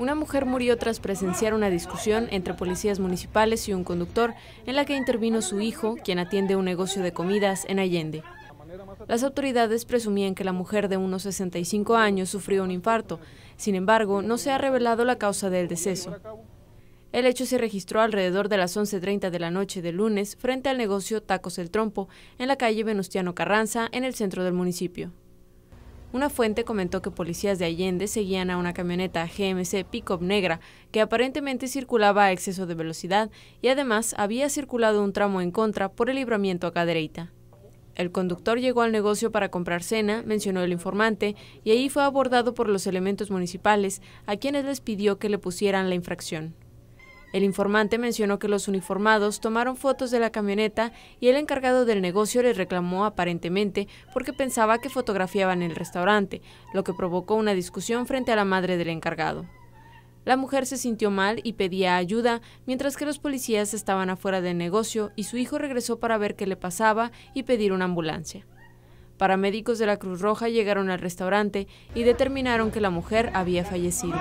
una mujer murió tras presenciar una discusión entre policías municipales y un conductor en la que intervino su hijo, quien atiende un negocio de comidas en Allende. Las autoridades presumían que la mujer de unos 65 años sufrió un infarto, sin embargo, no se ha revelado la causa del deceso. El hecho se registró alrededor de las 11.30 de la noche del lunes frente al negocio Tacos El Trompo, en la calle Venustiano Carranza, en el centro del municipio. Una fuente comentó que policías de Allende seguían a una camioneta GMC Pickup negra que aparentemente circulaba a exceso de velocidad y además había circulado un tramo en contra por el libramiento a Cadereyta. El conductor llegó al negocio para comprar cena, mencionó el informante, y ahí fue abordado por los elementos municipales, a quienes les pidió que le pusieran la infracción. El informante mencionó que los uniformados tomaron fotos de la camioneta y el encargado del negocio le reclamó aparentemente porque pensaba que fotografiaban el restaurante, lo que provocó una discusión frente a la madre del encargado. La mujer se sintió mal y pedía ayuda, mientras que los policías estaban afuera del negocio y su hijo regresó para ver qué le pasaba y pedir una ambulancia. Paramédicos de la Cruz Roja llegaron al restaurante y determinaron que la mujer había fallecido.